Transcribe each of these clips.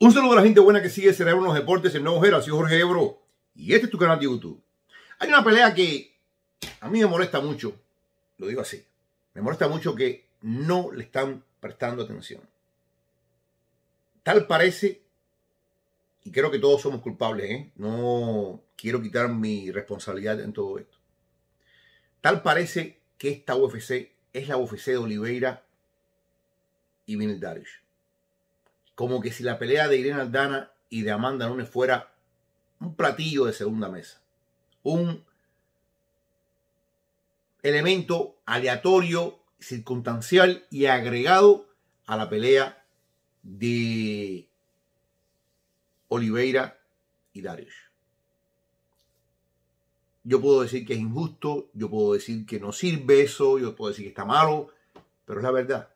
Un saludo a la gente buena que sigue Cerebro en los Deportes en Nuevo Gera. Soy Jorge Ebro y este es tu canal de YouTube. Hay una pelea que a mí me molesta mucho, lo digo así, me molesta mucho que no le están prestando atención. Tal parece, y creo que todos somos culpables, ¿eh? no quiero quitar mi responsabilidad en todo esto. Tal parece que esta UFC es la UFC de Oliveira y Vinil como que si la pelea de Irene Aldana y de Amanda Lunes fuera un platillo de segunda mesa, un elemento aleatorio, circunstancial y agregado a la pelea de Oliveira y Darius. Yo puedo decir que es injusto, yo puedo decir que no sirve eso, yo puedo decir que está malo, pero es la verdad,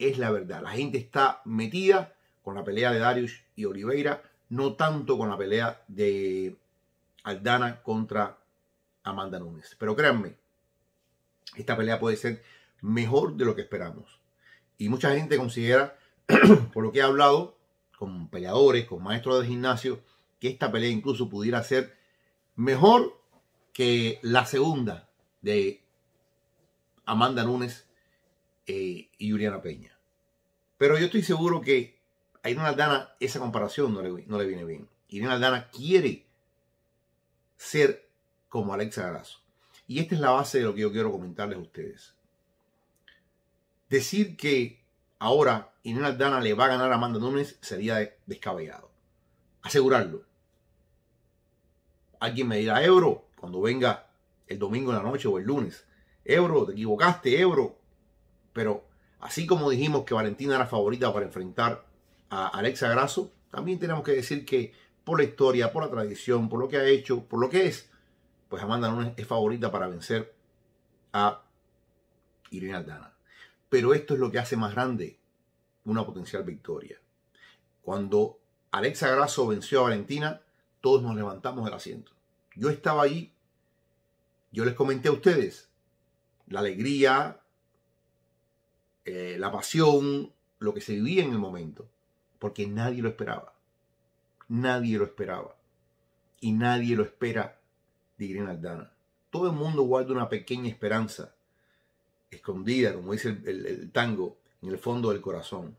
es la verdad. La gente está metida con la pelea de Darius y Oliveira, no tanto con la pelea de Aldana contra Amanda Nunes. Pero créanme, esta pelea puede ser mejor de lo que esperamos. Y mucha gente considera, por lo que he hablado con peleadores, con maestros de gimnasio, que esta pelea incluso pudiera ser mejor que la segunda de Amanda Nunes eh, y Juliana Peña. Pero yo estoy seguro que a Irene Aldana esa comparación no le, viene bien. Irene Aldana quiere ser como Alexa Garazo. Y esta es la base de lo que yo quiero comentarles a ustedes. Decir que ahora Irene Aldana le va a ganar a Amanda Nunes sería descabellado. Asegurarlo. Alguien me dirá, euro cuando venga el domingo en la noche o el lunes. Euro, te equivocaste, euro. Pero así como dijimos que Valentina era favorita para enfrentar Alexa Grasso, también tenemos que decir que por la historia, por la tradición, por lo que ha hecho, por lo que es, pues Amanda no es favorita para vencer a Irene Aldana. Pero esto es lo que hace más grande una potencial victoria. Cuando Alexa Grasso venció a Valentina, todos nos levantamos del asiento. Yo estaba ahí yo les comenté a ustedes la alegría, eh, la pasión, lo que se vivía en el momento porque nadie lo esperaba. Nadie lo esperaba. Y nadie lo espera de Irene Aldana. Todo el mundo guarda una pequeña esperanza, escondida, como dice el, tango, en el fondo del corazón.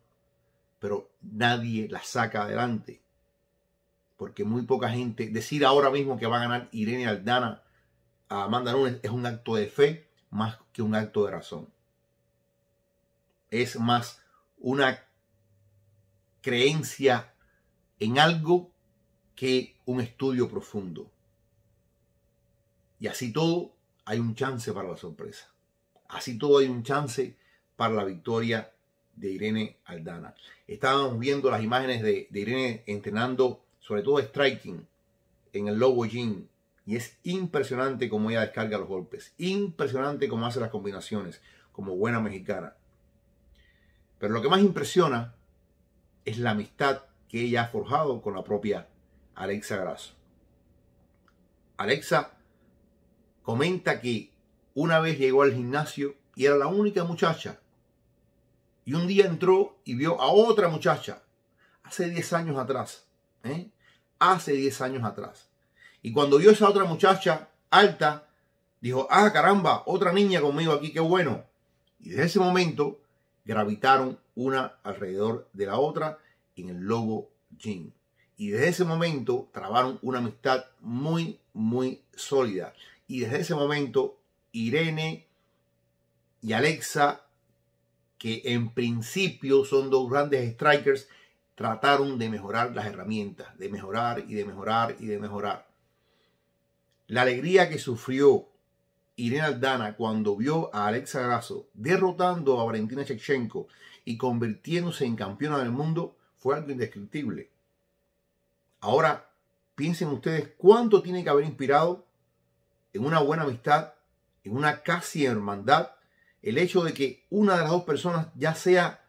Pero nadie la saca adelante. Porque muy poca gente, decir ahora mismo que va a ganar Irene Aldana a Amanda Nunes es un acto de fe más que un acto de razón. Es más una creencia en algo que un estudio profundo. Y así todo, hay un chance para la sorpresa. Así todo, hay un chance para la victoria de Irene Aldana. Estábamos viendo las imágenes de, Irene entrenando, sobre todo striking, en el Lobo Gym. Y es impresionante cómo ella descarga los golpes. Impresionante cómo hace las combinaciones, como buena mexicana. Pero lo que más impresiona es la amistad que ella ha forjado con la propia Alexa Grasso. Alexa comenta que una vez llegó al gimnasio y era la única muchacha. Y un día entró y vio a otra muchacha. Hace 10 años atrás. ¿eh? Hace 10 años atrás. Y cuando vio a esa otra muchacha alta, dijo, ah, caramba, otra niña conmigo aquí, qué bueno. Y desde ese momento gravitaron una alrededor de la otra en el logo GYM Y desde ese momento trabaron una amistad muy, muy sólida. Y desde ese momento Irene y Alexa, que en principio son dos grandes strikers, trataron de mejorar las herramientas, de mejorar y de mejorar y de mejorar. La alegría que sufrió Irene Aldana cuando vio a Alexa Grasso derrotando a Valentina Shevchenko y convirtiéndose en campeona del mundo fue algo indescriptible. Ahora, piensen ustedes cuánto tiene que haber inspirado en una buena amistad, en una casi hermandad, el hecho de que una de las dos personas ya sea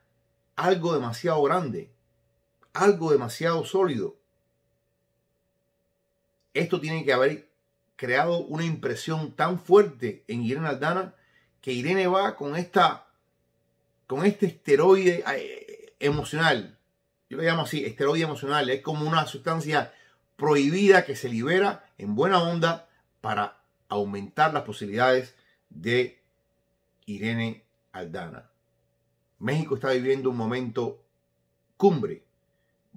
algo demasiado grande, algo demasiado sólido. Esto tiene que haber creado una impresión tan fuerte en Irene Aldana que Irene va con esta con este esteroide eh, emocional. Yo lo llamo así, esteroide emocional. Es como una sustancia prohibida que se libera en buena onda para aumentar las posibilidades de Irene Aldana. México está viviendo un momento cumbre.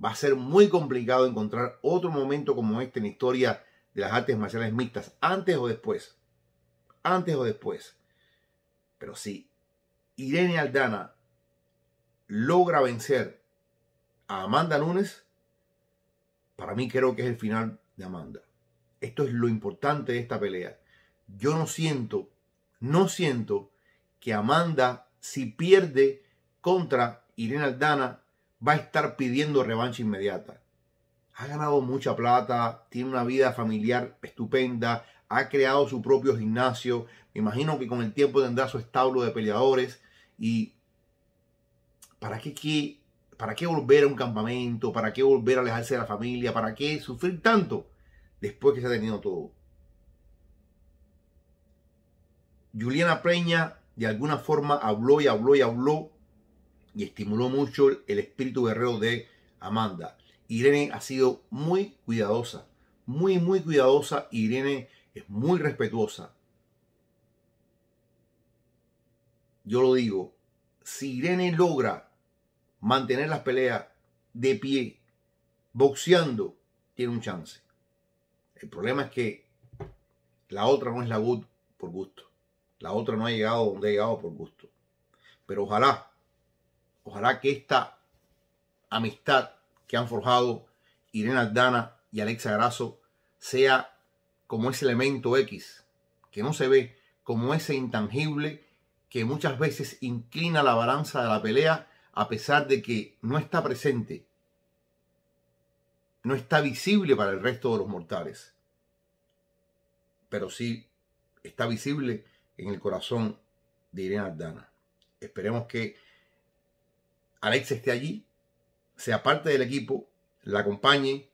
Va a ser muy complicado encontrar otro momento como este en la historia de las artes marciales mixtas, antes o después. Antes o después. Pero si Irene Aldana logra vencer a Amanda Nunes, para mí creo que es el final de Amanda. Esto es lo importante de esta pelea. Yo no siento, no siento que Amanda, si pierde contra Irene Aldana, va a estar pidiendo revancha inmediata ha ganado mucha plata, tiene una vida familiar estupenda, ha creado su propio gimnasio, me imagino que con el tiempo tendrá su establo de peleadores y ¿para qué, ¿para qué volver a un campamento? ¿Para qué volver a alejarse de la familia? ¿Para qué sufrir tanto después que se ha tenido todo? Juliana Preña de alguna forma habló y habló y habló y estimuló mucho el espíritu guerrero de Amanda. Irene ha sido muy cuidadosa, muy, muy cuidadosa. Irene es muy respetuosa. Yo lo digo, si Irene logra mantener las peleas de pie, boxeando, tiene un chance. El problema es que la otra no es la good por gusto. La otra no ha llegado donde ha llegado por gusto. Pero ojalá, ojalá que esta amistad que han forjado Irene Aldana y Alexa Grasso sea como ese elemento X que no se ve, como ese intangible que muchas veces inclina la balanza de la pelea a pesar de que no está presente, no está visible para el resto de los mortales, pero sí está visible en el corazón de Irene Aldana. Esperemos que Alexa esté allí sea parte del equipo, la acompañe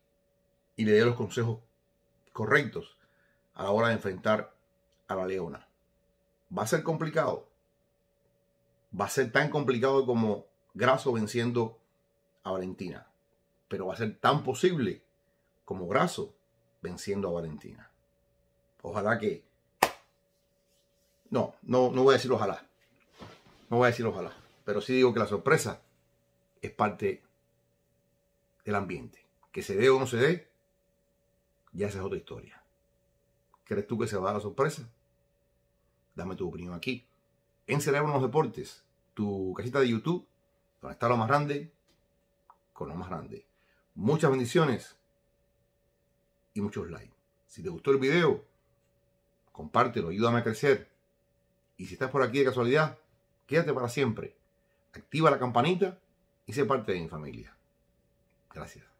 y le dé los consejos correctos a la hora de enfrentar a la leona. Va a ser complicado. Va a ser tan complicado como Graso venciendo a Valentina. Pero va a ser tan posible como Graso venciendo a Valentina. Ojalá que... No, no, no voy a decir ojalá. No voy a decir ojalá. Pero sí digo que la sorpresa es parte del ambiente. Que se dé o no se dé, ya esa es otra historia. ¿Crees tú que se va a dar la sorpresa? Dame tu opinión aquí. En Cerebro en los Deportes, tu casita de YouTube, donde está lo más grande, con lo más grande. Muchas bendiciones y muchos likes. Si te gustó el video, compártelo, ayúdame a crecer. Y si estás por aquí de casualidad, quédate para siempre. Activa la campanita y sé parte de mi familia. Gracias.